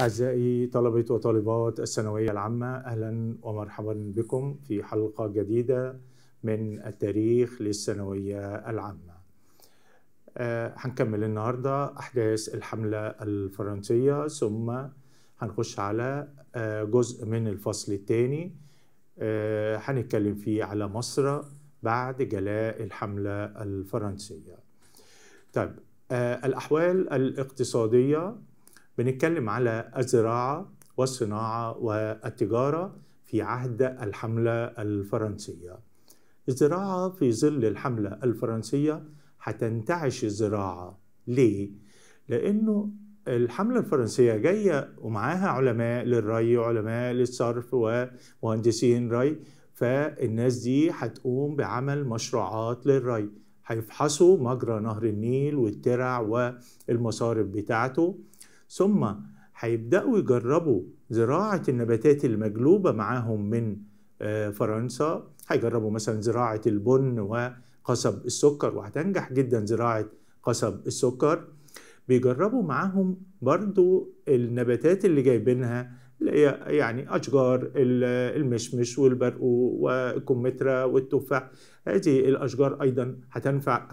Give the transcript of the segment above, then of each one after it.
أعزائي طلبة وطالبات الثانوية العامة أهلا ومرحبا بكم في حلقة جديدة من التاريخ للثانوية العامة أه هنكمل النهاردة أحداث الحملة الفرنسية ثم هنخش على آه، جزء من الفصل الثاني آه، هنتكلم فيه على مصر بعد جلاء الحملة الفرنسية طيب آه، الأحوال الاقتصادية بنتكلم على الزراعة والصناعة والتجارة في عهد الحملة الفرنسية الزراعة في ظل الحملة الفرنسية هتنتعش الزراعة ليه؟ لأنه الحملة الفرنسية جاية ومعاها علماء للري وعلماء للصرف ومهندسين ري فالناس دي هتقوم بعمل مشروعات للري هيفحصوا مجرى نهر النيل والترع والمصارف بتاعته ثم هيبداوا يجربوا زراعه النباتات المجلوبه معاهم من آه، فرنسا هيجربوا مثلا زراعه البن وقصب السكر وهتنجح جدا زراعه قصب السكر بيجربوا معاهم برضو النباتات اللي جايبينها اللي هي يعني أشجار المشمش والبرقوق والكمثرى والتفاح هذه الأشجار أيضا هتنفع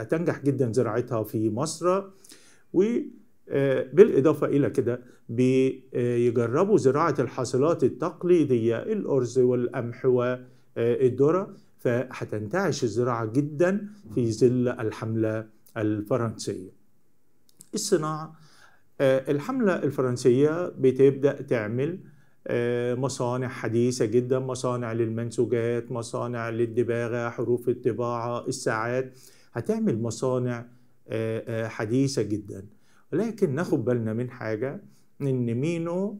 هتنجح جدا زراعتها في مصر و آه، بالإضافة إلى كده بيجربوا زراعة الحاصلات التقليدية الأرز والقمح والذرة فهتنتعش الزراعة جدا في ظل الحملة الفرنسية الصناعة آه، الحملة الفرنسية بتبدأ تعمل آه، مصانع حديثة جدا مصانع للمنسوجات مصانع للدباغة حروف الطباعة الساعات هتعمل مصانع حديثة جداً لكن ناخد بالنا من حاجة إن مينو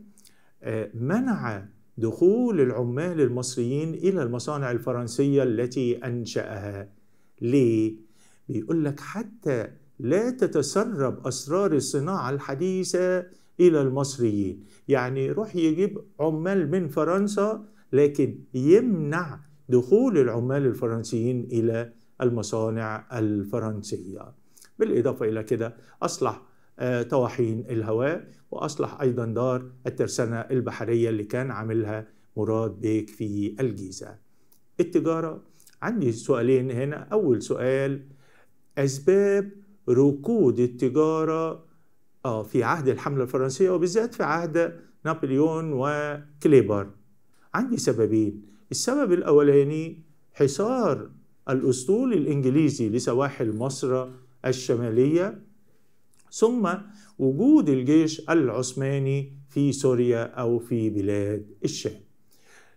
آه، منع دخول العمال المصريين إلى المصانع الفرنسية التي أنشأها ليه؟ بيقول لك حتى لا تتسرب أسرار الصناعة الحديثة إلى المصريين يعني يروح يجيب عمال من فرنسا لكن يمنع دخول العمال الفرنسيين إلى المصانع الفرنسية بالإضافة إلى كده أصلح آه، طواحين الهواء وأصلح أيضا دار الترسانة البحرية اللي كان عاملها مراد بيك في الجيزة التجارة عندي سؤالين هنا أول سؤال أسباب ركود التجارة آه، في عهد الحملة الفرنسية وبالذات في عهد نابليون وكليبر عندي سببين السبب الأولاني حصار الأسطول الإنجليزي لسواحل مصر الشمالية ثم وجود الجيش العثماني في سوريا أو في بلاد الشام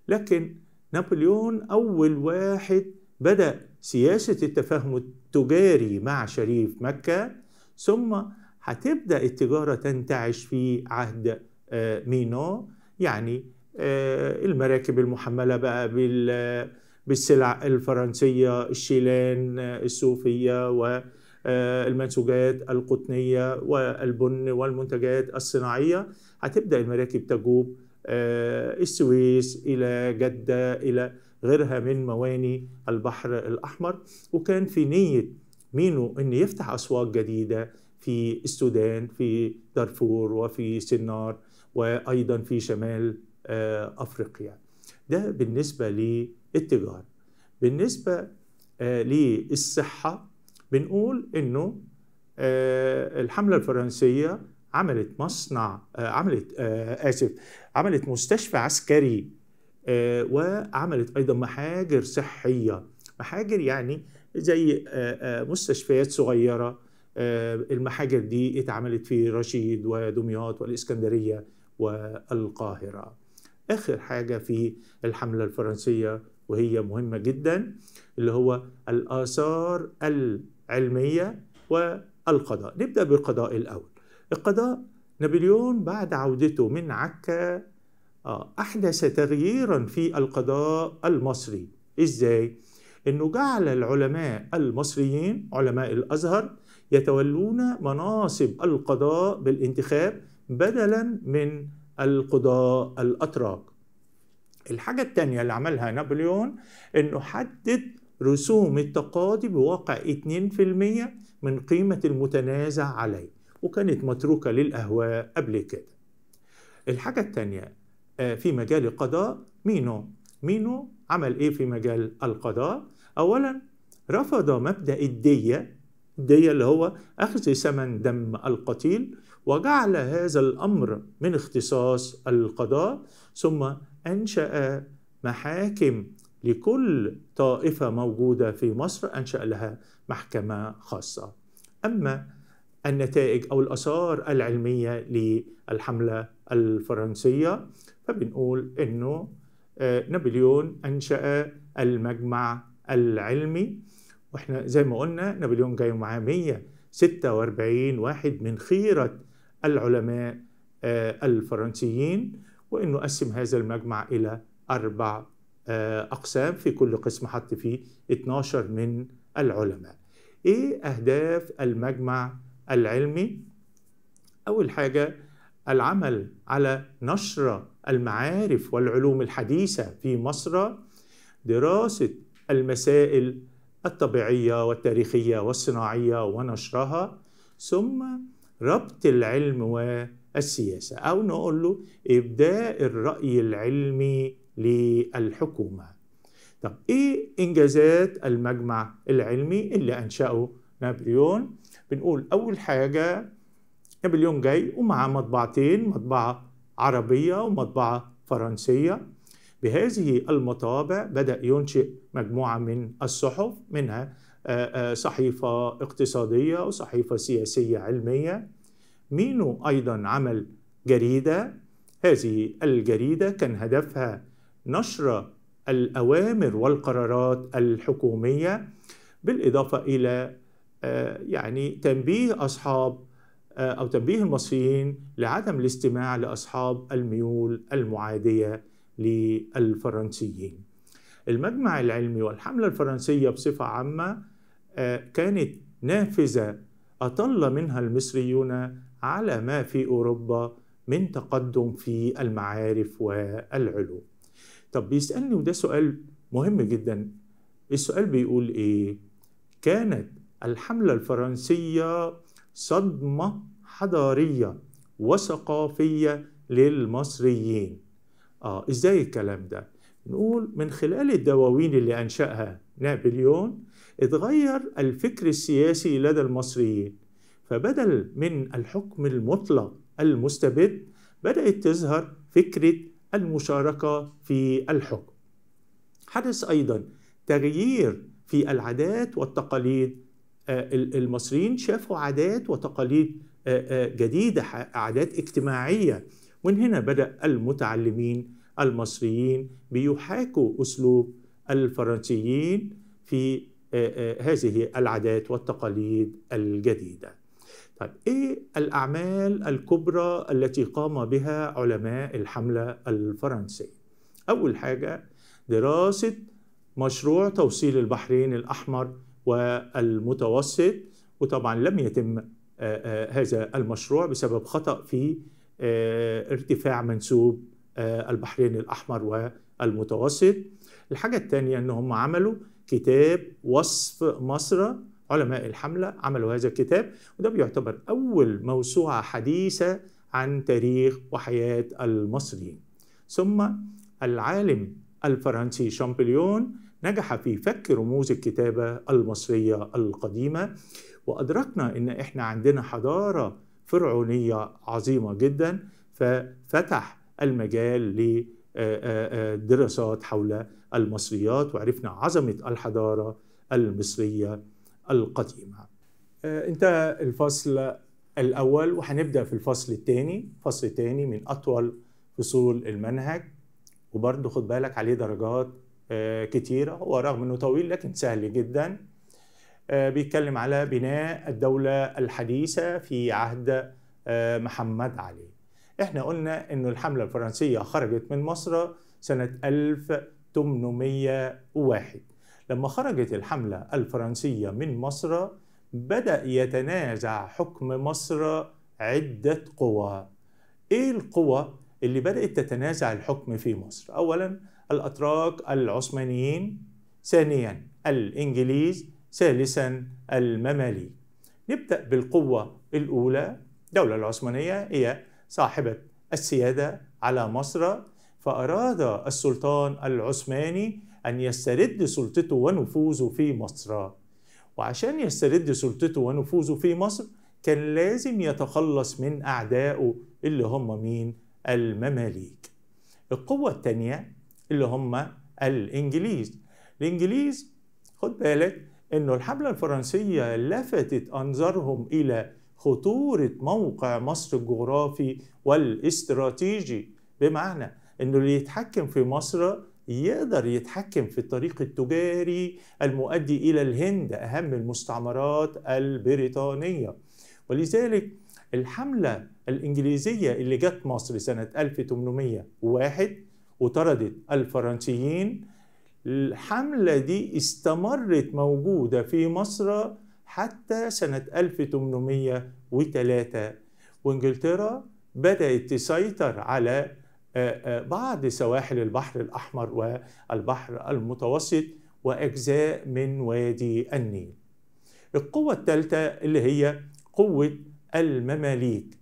لكن نابليون أول واحد بدأ سياسة التفاهم التجاري مع شريف مكة ثم هتبدأ التجارة تنتعش في عهد آه، مينو يعني آه، المراكب المحملة بقى بال بالسلع الفرنسية الشيلان آه، الصوفية و آه، المنسوجات القطنيه والبن والمنتجات الصناعيه هتبدا المراكب تجوب آه، السويس الى جده الى غيرها من مواني البحر الاحمر وكان في نيه مينو ان يفتح اسواق جديده في السودان في دارفور وفي سنار وايضا في شمال آه، افريقيا ده بالنسبه للتجاره بالنسبه للصحه بنقول انه آه، الحمله الفرنسيه عملت مصنع آه، عملت آه، اسف عملت مستشفى عسكري وعملت ايضا محاجر صحيه محاجر يعني زي مستشفيات صغيره المحاجر دي اتعملت في رشيد ودمياط والاسكندريه والقاهره اخر حاجه في الحمله الفرنسيه وهي مهمة جدا اللي هو الآثار العلمية والقضاء نبدأ بالقضاء الأول القضاء نابليون بعد عودته من عكا آه، أحدث تغييرا في القضاء المصري إزاي؟ أنه جعل العلماء المصريين علماء الأزهر يتولون مناصب القضاء بالانتخاب بدلا من القضاء الأتراك الحاجة الثانية اللي عملها نابليون انه حدد رسوم التقاضي بواقع 2% من قيمة المتنازع عليه وكانت متروكة للأهواء قبل كده الحاجة الثانية آه، في مجال القضاء مينو مينو عمل ايه في مجال القضاء اولا رفض مبدا الديه الديه اللي هو اخذ ثمن دم القتيل وجعل هذا الامر من اختصاص القضاء ثم أنشأ محاكم لكل طائفة موجودة في مصر أنشأ لها محكمة خاصة أما النتائج أو الآثار العلمية للحملة الفرنسية فبنقول أنه آه، نابليون أنشأ المجمع العلمي واحنا زي ما قلنا نابليون جاي معاه 146 واحد من خيرة العلماء آه، الفرنسيين وانه قسم هذا المجمع الى اربع آه، اقسام في كل قسم حط فيه 12 من العلماء. ايه اهداف المجمع العلمي؟ اول حاجه العمل على نشر المعارف والعلوم الحديثه في مصر دراسه المسائل الطبيعيه والتاريخيه والصناعيه ونشرها ثم ربط العلم السياسة أو نقول له إبداء الرأي العلمي للحكومة طب إيه إنجازات المجمع العلمي اللي أنشأه نابليون بنقول أول حاجة نابليون جاي ومعاه مطبعتين مطبعة عربية ومطبعة فرنسية بهذه المطابع بدأ ينشئ مجموعة من الصحف منها آه، آه، صحيفة اقتصادية وصحيفة سياسية علمية مينو أيضا عمل جريدة هذه الجريدة كان هدفها نشر الأوامر والقرارات الحكومية بالإضافة إلى آه، يعني تنبيه أصحاب آه، أو تنبيه المصريين لعدم الاستماع لأصحاب الميول المعادية للفرنسيين المجمع العلمي والحملة الفرنسية بصفة عامة آه، كانت نافذة أطل منها المصريون على ما في أوروبا من تقدم في المعارف والعلوم طب بيسألني وده سؤال مهم جدا السؤال بيقول إيه كانت الحملة الفرنسية صدمة حضارية وثقافية للمصريين آه إزاي الكلام ده؟ نقول من خلال الدواوين اللي أنشأها نابليون اتغير الفكر السياسي لدى المصريين فبدل من الحكم المطلق المستبد بدأت تظهر فكرة المشاركة في الحكم. حدث أيضا تغيير في العادات والتقاليد آه، المصريين شافوا عادات وتقاليد آه، آه، جديدة عادات اجتماعية ومن هنا بدأ المتعلمين المصريين بيحاكوا أسلوب الفرنسيين في هذه العادات والتقاليد الجديده طيب ايه الاعمال الكبرى التي قام بها علماء الحمله الفرنسيه اول حاجه دراسه مشروع توصيل البحرين الاحمر والمتوسط وطبعا لم يتم آه، آه، هذا المشروع بسبب خطا في آه، ارتفاع منسوب البحرين الاحمر والمتوسط الحاجه الثانيه ان هم عملوا كتاب وصف مصر علماء الحملة عملوا هذا الكتاب وده بيعتبر أول موسوعة حديثة عن تاريخ وحياة المصريين ثم العالم الفرنسي شامبليون نجح في فك رموز الكتابة المصرية القديمة وأدركنا إن إحنا عندنا حضارة فرعونية عظيمة جدا ففتح المجال لدراسات حول المصريات وعرفنا عظمة الحضارة المصرية القديمة آه، انتهى الفصل الأول وهنبدأ في الفصل الثاني الفصل الثاني من أطول فصول المنهج وبرضه خد بالك عليه درجات آه، كتيرة هو رغم أنه طويل لكن سهل جدا آه، بيتكلم على بناء الدولة الحديثة في عهد محمد علي احنا قلنا ان الحملة الفرنسية خرجت من مصر سنة 1801 لما خرجت الحملة الفرنسية من مصر بدأ يتنازع حكم مصر عدة قوى إيه القوى اللي بدأت تتنازع الحكم في مصر؟ أولا الأتراك العثمانيين ثانيا الإنجليز ثالثا المماليك نبدأ بالقوة الأولى الدولة العثمانية هي صاحبة السيادة على مصر فأراد السلطان العثماني أن يسترد سلطته ونفوذه في مصر وعشان يسترد سلطته ونفوذه في مصر كان لازم يتخلص من أعدائه اللي هم مين؟ المماليك القوة الثانية اللي هم الإنجليز الإنجليز خد بالك إنه الحملة الفرنسية لفتت أنظارهم إلى خطورة موقع مصر الجغرافي والاستراتيجي بمعنى إنه اللي يتحكم في مصر يقدر يتحكم في الطريق التجاري المؤدي الى الهند اهم المستعمرات البريطانيه ولذلك الحمله الانجليزيه اللي جت مصر سنه 1801 وطردت الفرنسيين الحمله دي استمرت موجوده في مصر حتى سنه 1803 وانجلترا بدات تسيطر على آه، آه، بعض سواحل البحر الأحمر والبحر المتوسط وأجزاء من وادي النيل القوة الثالثة اللي هي قوة المماليك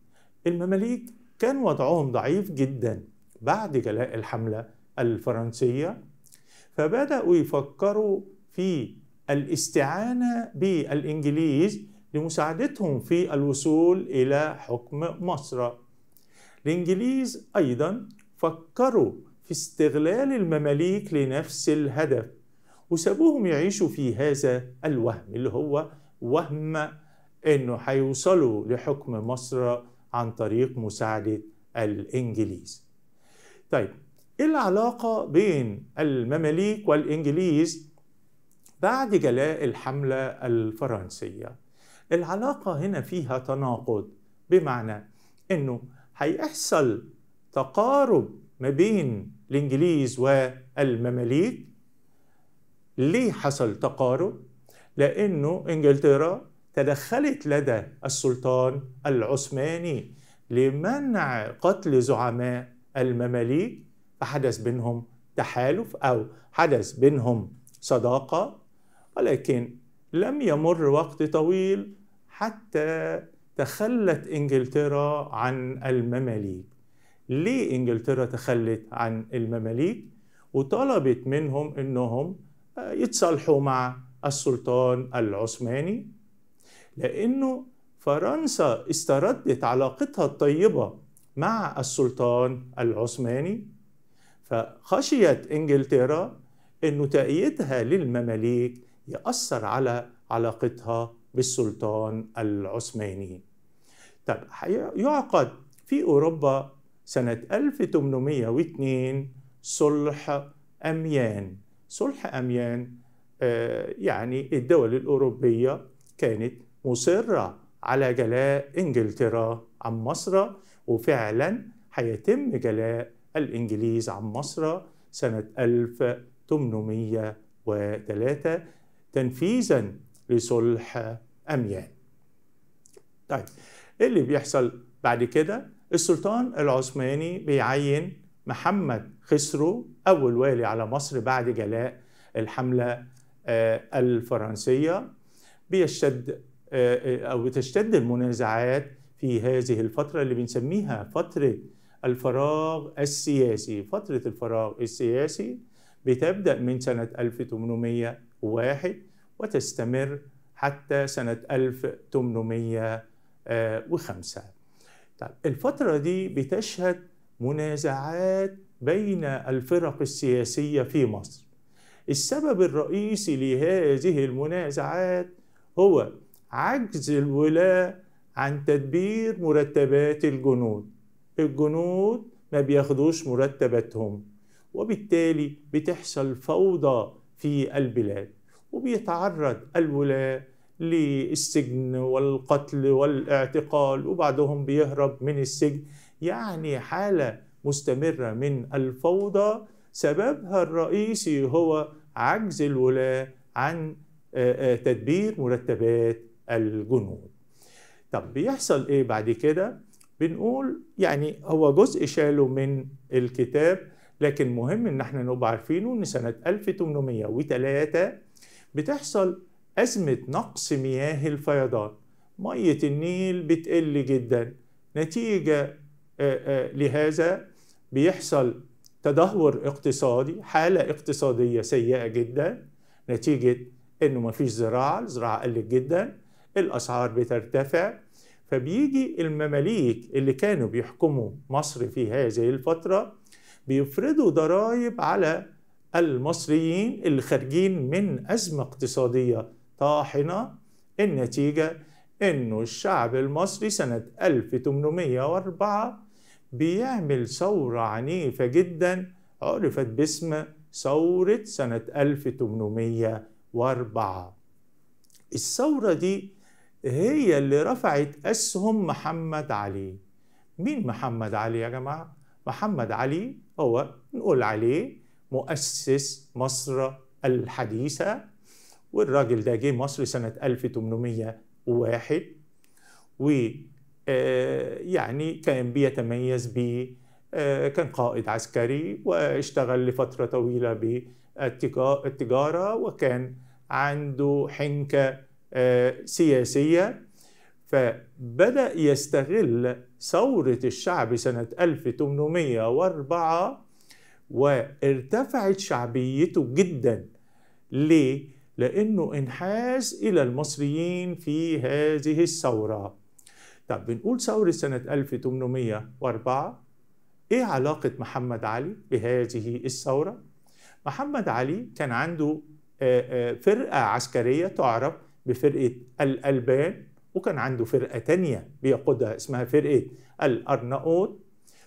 المماليك كان وضعهم ضعيف جدا بعد جلاء الحملة الفرنسية فبدأوا يفكروا في الاستعانة بالإنجليز لمساعدتهم في الوصول إلى حكم مصر الإنجليز أيضا فكروا في استغلال المماليك لنفس الهدف وسابوهم يعيشوا في هذا الوهم اللي هو وهم انه هيوصلوا لحكم مصر عن طريق مساعده الانجليز. طيب ايه العلاقه بين المماليك والانجليز بعد جلاء الحمله الفرنسيه؟ العلاقه هنا فيها تناقض بمعنى انه هيحصل تقارب ما بين الانجليز والمماليك ليه حصل تقارب لانه انجلترا تدخلت لدى السلطان العثماني لمنع قتل زعماء المماليك فحدث بينهم تحالف او حدث بينهم صداقه ولكن لم يمر وقت طويل حتى تخلت انجلترا عن المماليك ليه انجلترا تخلت عن المماليك وطلبت منهم انهم آه، يتصالحوا مع السلطان العثماني لانه فرنسا استردت علاقتها الطيبه مع السلطان العثماني فخشيت انجلترا ان تأييدها للمماليك يأثر على علاقتها بالسلطان العثماني طب يعقد في اوروبا سنة 1802 صلح أميان صلح أميان آه، يعني الدول الأوروبية كانت مصرة على جلاء إنجلترا عن مصر وفعلا هيتم جلاء الإنجليز عن مصر سنة 1803 تنفيذا لصلح أميان طيب إيه اللي بيحصل بعد كده السلطان العثماني بيعين محمد خسرو أول والي على مصر بعد جلاء الحملة آه، الفرنسية بيشتد آه، آه، أو تشتد المنازعات في هذه الفترة اللي بنسميها فترة الفراغ السياسي فترة الفراغ السياسي بتبدأ من سنة 1801 وتستمر حتى سنة 1805 طيب الفترة دي بتشهد منازعات بين الفرق السياسية في مصر السبب الرئيسي لهذه المنازعات هو عجز الولاة عن تدبير مرتبات الجنود الجنود ما بياخدوش مرتباتهم وبالتالي بتحصل فوضى في البلاد وبيتعرض الولاة للسجن والقتل والاعتقال وبعضهم بيهرب من السجن يعني حالة مستمرة من الفوضى سببها الرئيسي هو عجز الولاة عن آه، آه، تدبير مرتبات الجنود طب بيحصل ايه بعد كده بنقول يعني هو جزء شاله من الكتاب لكن مهم ان احنا نبقى عارفينه ان سنه 1803 بتحصل أزمة نقص مياه الفيضان مية النيل بتقل جدا نتيجة لهذا بيحصل تدهور اقتصادي حالة اقتصادية سيئة جدا نتيجة إنه مفيش زراعة الزراعة قلت جدا الأسعار بترتفع فبيجي المماليك اللي كانوا بيحكموا مصر في هذه الفترة بيفرضوا ضرائب على المصريين اللي خارجين من أزمة اقتصادية طاحنة النتيجة إنه الشعب المصري سنة 1804 بيعمل ثورة عنيفة جدا عرفت باسم ثورة سنة 1804 الثورة دي هي اللي رفعت أسهم محمد علي مين محمد علي يا جماعة؟ محمد علي هو نقول عليه مؤسس مصر الحديثة والراجل ده جه مصر سنة 1801 و آه، يعني كان بيتميز ب آه، كان قائد عسكري واشتغل لفترة طويلة بالتجارة وكان عنده حنكة آه، سياسية فبدأ يستغل ثورة الشعب سنة 1804 وارتفعت شعبيته جدا ليه؟ لأنه انحاز إلى المصريين في هذه الثورة طب بنقول ثورة سنة 1804 إيه علاقة محمد علي بهذه الثورة؟ محمد علي كان عنده فرقة عسكرية تعرف بفرقة الألبان وكان عنده فرقة تانية بيقودها اسمها فرقة الأرناؤوط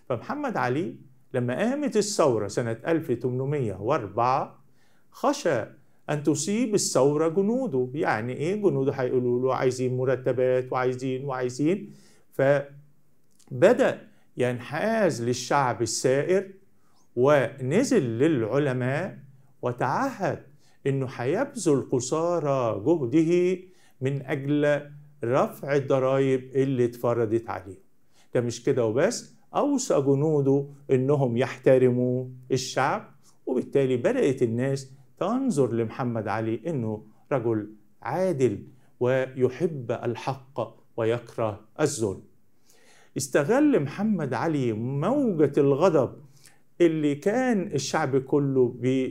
فمحمد علي لما قامت الثورة سنة 1804 خشى أن تصيب الثورة جنوده يعني إيه جنوده هيقولوا له عايزين مرتبات وعايزين وعايزين فبدأ ينحاز للشعب السائر ونزل للعلماء وتعهد أنه هيبذل قصارى جهده من أجل رفع الضرائب اللي اتفرضت عليه ده مش كده وبس أوصى جنوده أنهم يحترموا الشعب وبالتالي بدأت الناس تنظر لمحمد علي انه رجل عادل ويحب الحق ويكره الظلم استغل محمد علي موجة الغضب اللي كان الشعب كله بي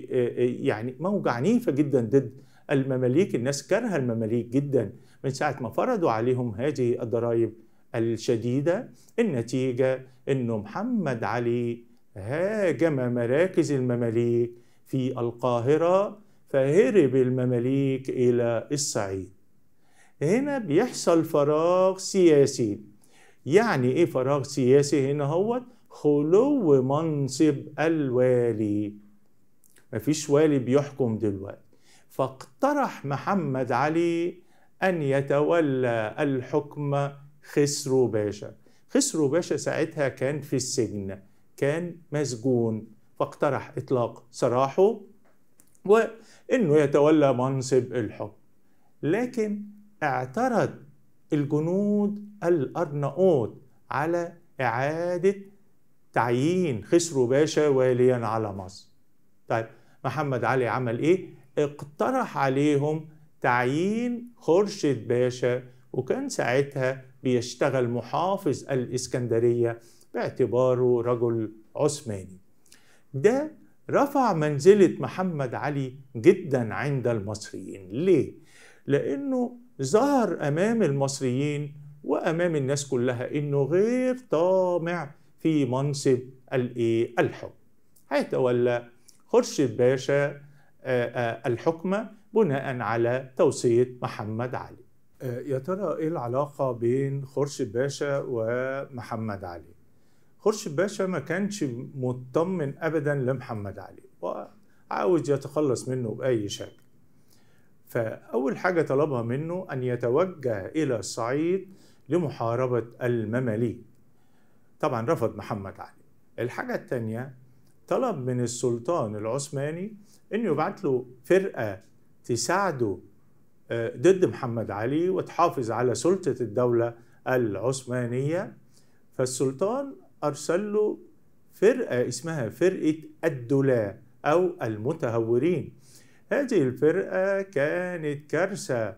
يعني موجة عنيفة جدا ضد المماليك الناس كارهة المماليك جدا من ساعة ما فرضوا عليهم هذه الضرائب الشديدة النتيجة أنه محمد علي هاجم مراكز المماليك في القاهرة فهرب المماليك إلى الصعيد هنا بيحصل فراغ سياسي يعني إيه فراغ سياسي هنا هو خلو منصب الوالي مفيش والي بيحكم دلوقتي فاقترح محمد علي أن يتولى الحكم خسرو باشا خسرو باشا ساعتها كان في السجن كان مسجون فاقترح إطلاق سراحه وأنه يتولى منصب الحكم لكن اعترض الجنود الأرناؤوط على إعادة تعيين خسرو باشا واليا على مصر طيب محمد علي عمل إيه؟ اقترح عليهم تعيين خرشد باشا وكان ساعتها بيشتغل محافظ الإسكندرية باعتباره رجل عثماني ده رفع منزلة محمد علي جدا عند المصريين ليه؟ لأنه ظهر أمام المصريين وأمام الناس كلها إنه غير طامع في منصب الإيه؟ الحكم هيتولى خورشيد باشا آه، آه، الحكمة بناء على توصية محمد علي آه، يا ترى إيه العلاقة بين خورشيد باشا ومحمد علي؟ خورشيد باشا ما كانش مطمن ابدا لمحمد علي وعاوز يتخلص منه باي شكل فاول حاجه طلبها منه ان يتوجه الى الصعيد لمحاربه المماليك طبعا رفض محمد علي الحاجه الثانيه طلب من السلطان العثماني انه يبعت له فرقه تساعده آه، ضد محمد علي وتحافظ على سلطه الدوله العثمانيه فالسلطان أرسل له فرقة اسمها فرقة الدلاء أو المتهورين هذه الفرقة كانت كارثة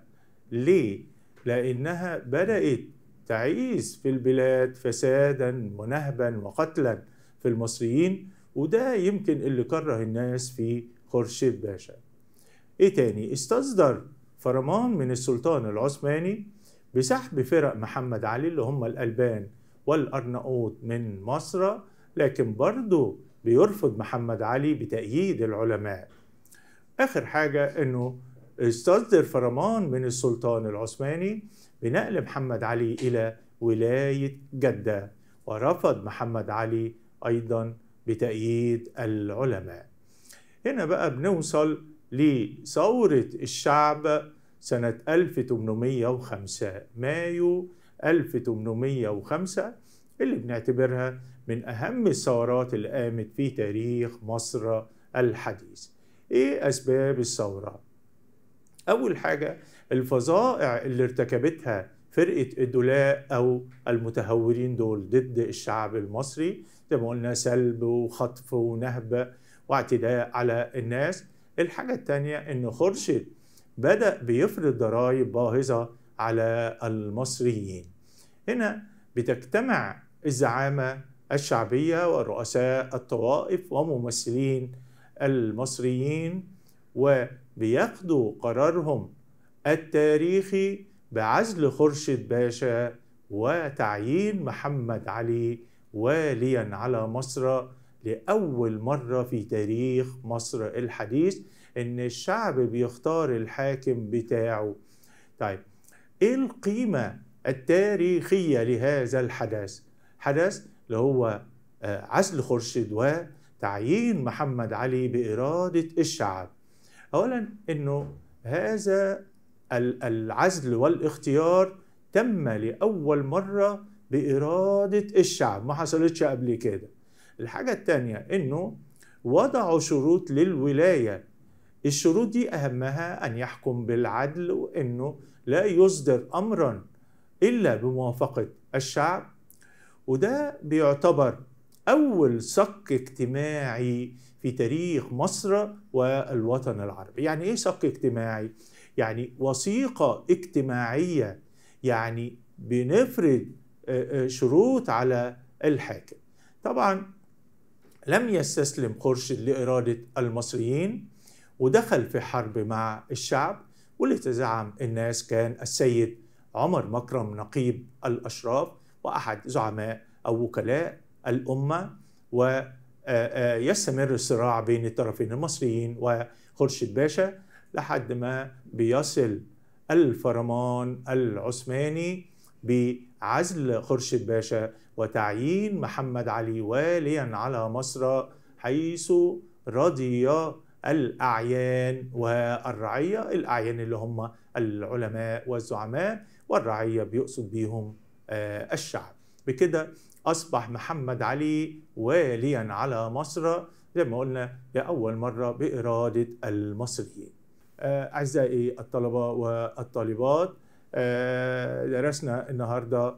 ليه؟ لأنها بدأت تعيس في البلاد فسادا ونهبا وقتلا في المصريين وده يمكن اللي كره الناس في خورشيد باشا ايه تاني استصدر فرمان من السلطان العثماني بسحب فرق محمد علي اللي هم الألبان والأرناؤوط من مصر لكن برضو بيرفض محمد علي بتأييد العلماء آخر حاجة أنه استصدر فرمان من السلطان العثماني بنقل محمد علي إلى ولاية جدة ورفض محمد علي أيضا بتأييد العلماء هنا بقى بنوصل لثورة الشعب سنة 1805 مايو 1805 اللي بنعتبرها من أهم الثورات اللي قامت في تاريخ مصر الحديث إيه أسباب الثورة؟ أول حاجة الفظائع اللي ارتكبتها فرقة الدولاء أو المتهورين دول ضد الشعب المصري زي ما قلنا سلب وخطف ونهب واعتداء على الناس الحاجة التانية إن خورشيد بدأ بيفرض ضرائب باهظة على المصريين هنا بتجتمع الزعامة الشعبية ورؤساء الطوائف وممثلين المصريين وبياخدوا قرارهم التاريخي بعزل خورشيد باشا وتعيين محمد علي واليا على مصر لأول مرة في تاريخ مصر الحديث إن الشعب بيختار الحاكم بتاعه. طيب إيه القيمة التاريخية لهذا الحدث حدث اللي هو آه، عزل خورشيد وتعيين محمد علي بإرادة الشعب أولا أنه هذا العزل والاختيار تم لأول مرة بإرادة الشعب ما حصلتش قبل كده الحاجة الثانية أنه وضعوا شروط للولاية الشروط دي أهمها أن يحكم بالعدل وأنه لا يصدر أمرا إلا بموافقة الشعب وده بيعتبر أول صك اجتماعي في تاريخ مصر والوطن العربي يعني إيه صك اجتماعي؟ يعني وثيقة اجتماعية يعني بنفرض آه، آه، شروط على الحاكم طبعا لم يستسلم خورشيد لإرادة المصريين ودخل في حرب مع الشعب واللي تزعم الناس كان السيد عمر مكرم نقيب الأشراف وأحد زعماء أو وكلاء الأمة ويستمر آه، آه، الصراع بين الطرفين المصريين وخورشيد باشا لحد ما بيصل الفرمان العثماني بعزل خورشيد باشا وتعيين محمد علي واليا على مصر حيث رضي الأعيان والرعية الأعيان اللي هم العلماء والزعماء والرعية بيقصد بيهم آه، الشعب بكده أصبح محمد علي واليا على مصر زي ما قلنا لأول مرة بإرادة المصريين آه، أعزائي الطلبة والطالبات آه، درسنا النهاردة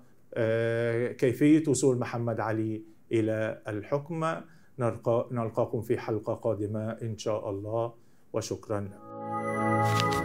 كيفية وصول محمد علي إلى الحكم نلقاكم في حلقة قادمة إن شاء الله وشكرا لكم